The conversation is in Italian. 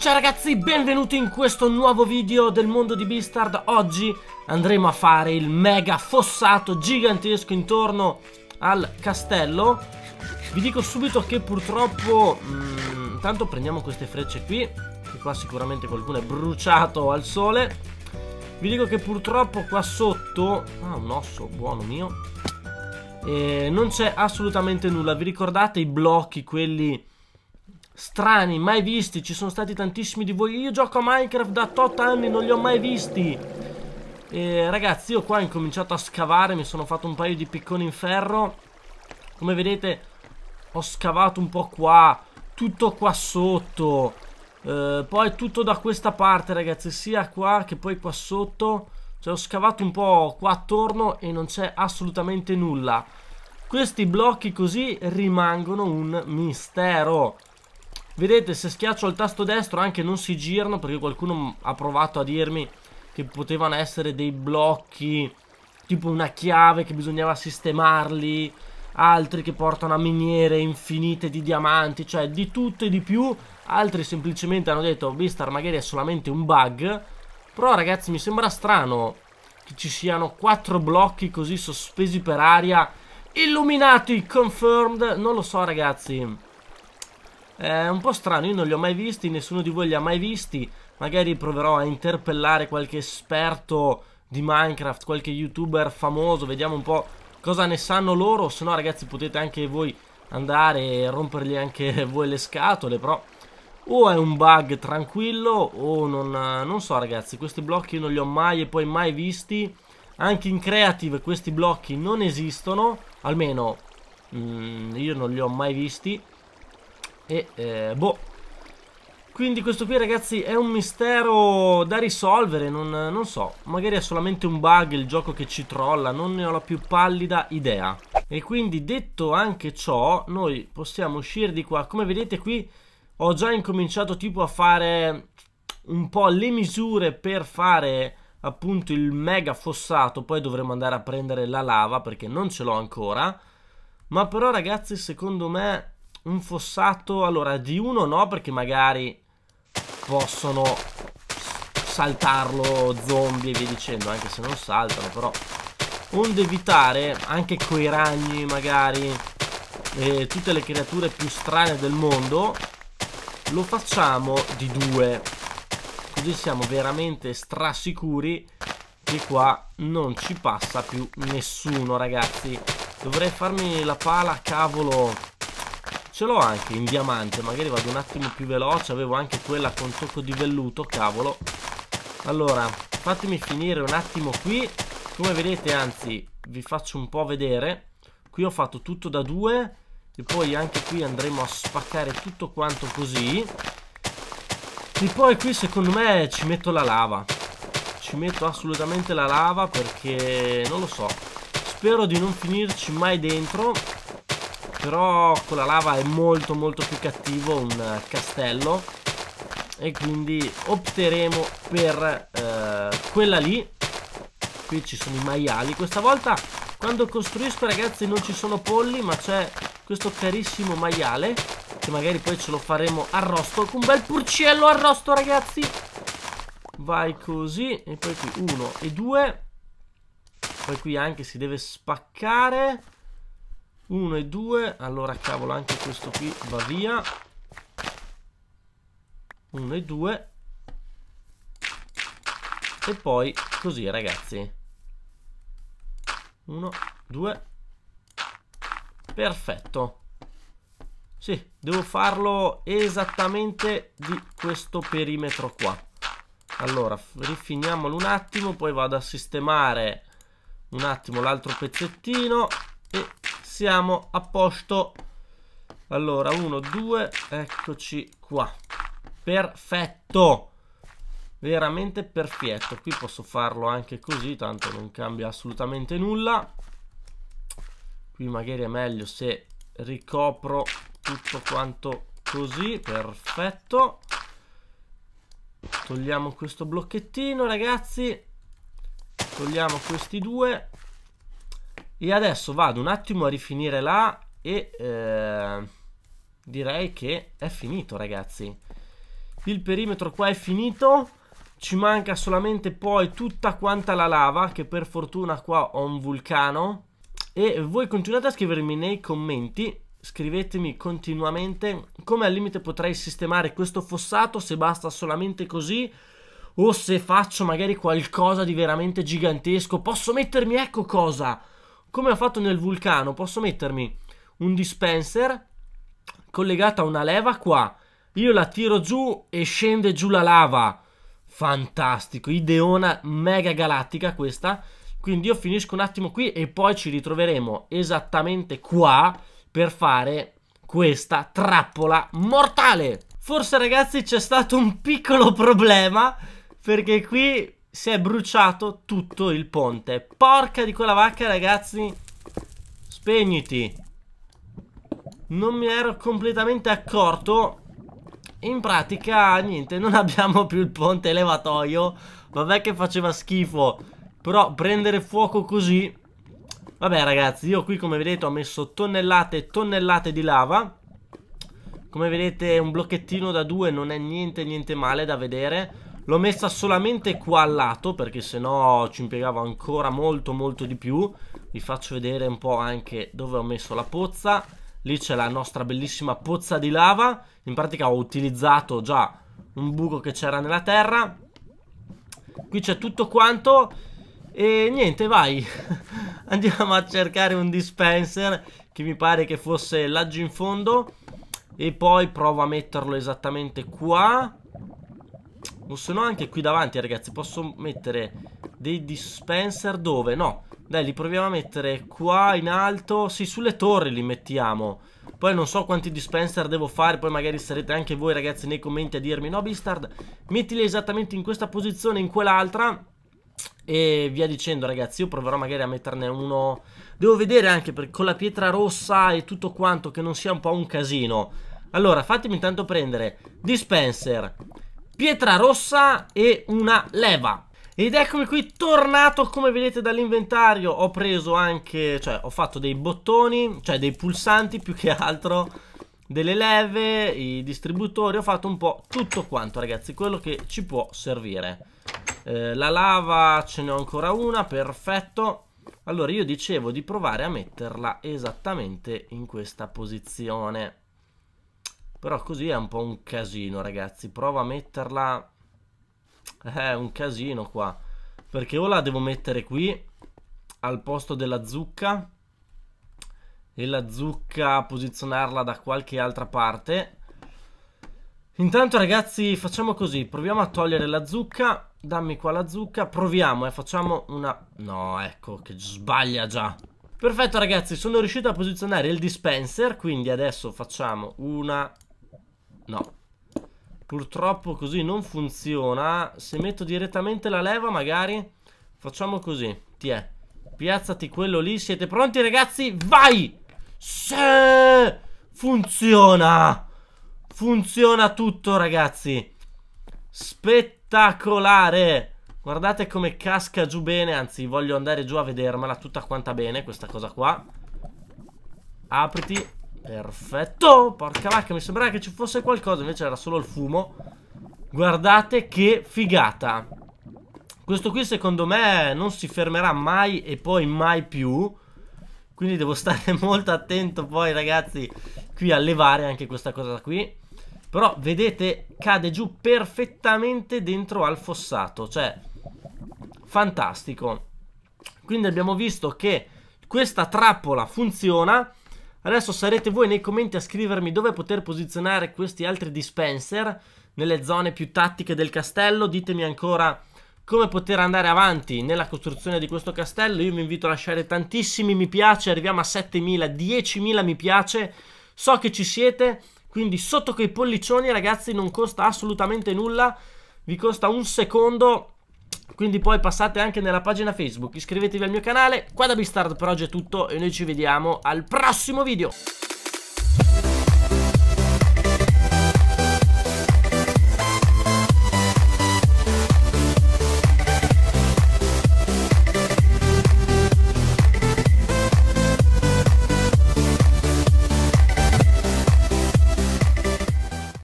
Ciao ragazzi, benvenuti in questo nuovo video del mondo di Beastard Oggi andremo a fare il mega fossato gigantesco intorno al castello Vi dico subito che purtroppo... Mh, mm, intanto prendiamo queste frecce qui Che qua sicuramente qualcuno è bruciato al sole Vi dico che purtroppo qua sotto... Ah, un osso, buono mio e eh, Non c'è assolutamente nulla Vi ricordate i blocchi, quelli strani, mai visti, ci sono stati tantissimi di voi. Io gioco a Minecraft da tot anni, non li ho mai visti. E, ragazzi, io qua ho incominciato a scavare, mi sono fatto un paio di picconi in ferro. Come vedete, ho scavato un po' qua, tutto qua sotto. Eh, poi tutto da questa parte, ragazzi, sia qua che poi qua sotto. Cioè, ho scavato un po' qua attorno e non c'è assolutamente nulla. Questi blocchi così rimangono un mistero. Vedete, se schiaccio il tasto destro anche non si girano, perché qualcuno ha provato a dirmi che potevano essere dei blocchi, tipo una chiave che bisognava sistemarli, altri che portano a miniere infinite di diamanti, cioè di tutto e di più. Altri semplicemente hanno detto, Vistar magari è solamente un bug. Però ragazzi mi sembra strano che ci siano quattro blocchi così sospesi per aria, illuminati, confirmed, non lo so ragazzi. È un po' strano, io non li ho mai visti, nessuno di voi li ha mai visti. Magari proverò a interpellare qualche esperto di Minecraft, qualche youtuber famoso, vediamo un po' cosa ne sanno loro. Se no ragazzi potete anche voi andare e rompergli anche voi le scatole, però... O è un bug tranquillo o non, non so ragazzi, questi blocchi io non li ho mai e poi mai visti. Anche in Creative questi blocchi non esistono, almeno mm, io non li ho mai visti. E eh, boh. Quindi questo qui ragazzi è un mistero da risolvere, non, non so, magari è solamente un bug il gioco che ci trolla, non ne ho la più pallida idea. E quindi detto anche ciò, noi possiamo uscire di qua, come vedete qui ho già incominciato tipo a fare un po' le misure per fare appunto il mega fossato, poi dovremo andare a prendere la lava perché non ce l'ho ancora. Ma però ragazzi secondo me un fossato, allora di uno no perché magari possono saltarlo zombie e via dicendo, anche se non saltano però. Onde evitare anche coi ragni magari e tutte le creature più strane del mondo, lo facciamo di due. Così siamo veramente strasicuri che qua non ci passa più nessuno ragazzi. Dovrei farmi la pala, cavolo Ce l'ho anche in diamante, magari vado un attimo più veloce, avevo anche quella con tocco di velluto, cavolo. Allora, fatemi finire un attimo qui. Come vedete, anzi, vi faccio un po' vedere. Qui ho fatto tutto da due e poi anche qui andremo a spaccare tutto quanto così. E poi qui secondo me ci metto la lava. Ci metto assolutamente la lava perché non lo so. Spero di non finirci mai dentro però con la lava è molto molto più cattivo un eh, castello E quindi opteremo per eh, quella lì Qui ci sono i maiali Questa volta quando costruisco ragazzi non ci sono polli Ma c'è questo carissimo maiale Che magari poi ce lo faremo arrosto Con un bel purciello arrosto ragazzi Vai così E poi qui uno e due Poi qui anche si deve spaccare 1 e 2 allora cavolo anche questo qui va via 1 e 2 e poi così ragazzi 1 2 perfetto sì, devo farlo esattamente di questo perimetro qua. Allora, rifiniamolo un attimo, poi vado a sistemare un attimo l'altro pezzettino e siamo a posto. Allora, 1, 2, eccoci qua. Perfetto. Veramente perfetto. Qui posso farlo anche così, tanto non cambia assolutamente nulla. Qui magari è meglio se ricopro tutto quanto così. Perfetto. Togliamo questo blocchettino, ragazzi. Togliamo questi due e adesso vado un attimo a rifinire là e eh, direi che è finito ragazzi. Il perimetro qua è finito, ci manca solamente poi tutta quanta la lava che per fortuna qua ho un vulcano. E voi continuate a scrivermi nei commenti, scrivetemi continuamente come al limite potrei sistemare questo fossato se basta solamente così o se faccio magari qualcosa di veramente gigantesco. Posso mettermi ecco cosa come ho fatto nel vulcano, posso mettermi un dispenser collegato a una leva qua. Io la tiro giù e scende giù la lava. Fantastico, ideona mega galattica questa. Quindi io finisco un attimo qui e poi ci ritroveremo esattamente qua per fare questa trappola mortale. Forse ragazzi c'è stato un piccolo problema perché qui si è bruciato tutto il ponte. Porca di quella vacca, ragazzi. Spegniti. Non mi ero completamente accorto. In pratica, niente, non abbiamo più il ponte elevatoio. Vabbè che faceva schifo. Però prendere fuoco così... Vabbè ragazzi, io qui come vedete ho messo tonnellate e tonnellate di lava. Come vedete un blocchettino da due non è niente niente male da vedere. L'ho messa solamente qua al lato perché sennò ci impiegavo ancora molto molto di più. Vi faccio vedere un po' anche dove ho messo la pozza. Lì c'è la nostra bellissima pozza di lava. In pratica ho utilizzato già un buco che c'era nella terra. Qui c'è tutto quanto. E niente, vai. Andiamo a cercare un dispenser che mi pare che fosse laggiù in fondo. E poi provo a metterlo esattamente qua. Non sono anche qui davanti, ragazzi. Posso mettere dei dispenser dove? No. Dai, li proviamo a mettere qua in alto. Sì, sulle torri li mettiamo. Poi non so quanti dispenser devo fare, poi magari sarete anche voi ragazzi nei commenti a dirmi no Bistard, mettili esattamente in questa posizione, in quell'altra e via dicendo ragazzi, io proverò magari a metterne uno, devo vedere anche per, con la pietra rossa e tutto quanto che non sia un po' un casino. Allora fatemi intanto prendere dispenser, pietra rossa e una leva. Ed eccomi qui tornato come vedete dall'inventario ho preso anche, cioè ho fatto dei bottoni, cioè dei pulsanti più che altro delle leve, i distributori, ho fatto un po' tutto quanto ragazzi, quello che ci può servire. Eh, la lava ce n'ho ancora una, perfetto. Allora io dicevo di provare a metterla esattamente in questa posizione. Però così è un po' un casino, ragazzi. Prova a metterla... È eh, un casino qua. Perché o la devo mettere qui, al posto della zucca, e la zucca posizionarla da qualche altra parte. Intanto ragazzi facciamo così, proviamo a togliere la zucca, dammi qua la zucca, proviamo eh, facciamo una... No ecco che sbaglia già Perfetto ragazzi sono riuscito a posizionare il dispenser quindi adesso facciamo una No. Purtroppo così non funziona. Se metto direttamente la leva, magari... Facciamo così. Ti è. Piazzati quello lì. Siete pronti, ragazzi? Vai! Se Funziona! Funziona tutto, ragazzi. Spettacolare! Guardate come casca giù bene, anzi voglio andare giù a vedermela tutta quanta bene questa cosa qua. Apriti, Perfetto, porca vacca, mi sembrava che ci fosse qualcosa, invece era solo il fumo. Guardate che figata. Questo qui secondo me non si fermerà mai e poi mai più. Quindi devo stare molto attento poi ragazzi qui a levare anche questa cosa qui. Però vedete cade giù perfettamente dentro al fossato, cioè fantastico. Quindi abbiamo visto che questa trappola funziona Adesso sarete voi nei commenti a scrivermi dove poter posizionare questi altri dispenser nelle zone più tattiche del castello. Ditemi ancora come poter andare avanti nella costruzione di questo castello. Io vi invito a lasciare tantissimi mi piace, arriviamo a 7.000, 10.000 mi piace. So che ci siete, quindi sotto quei pollicioni ragazzi non costa assolutamente nulla. Vi costa un secondo quindi poi passate anche nella pagina Facebook, iscrivetevi al mio canale, qua da Bistard per oggi è tutto e noi ci vediamo al prossimo video!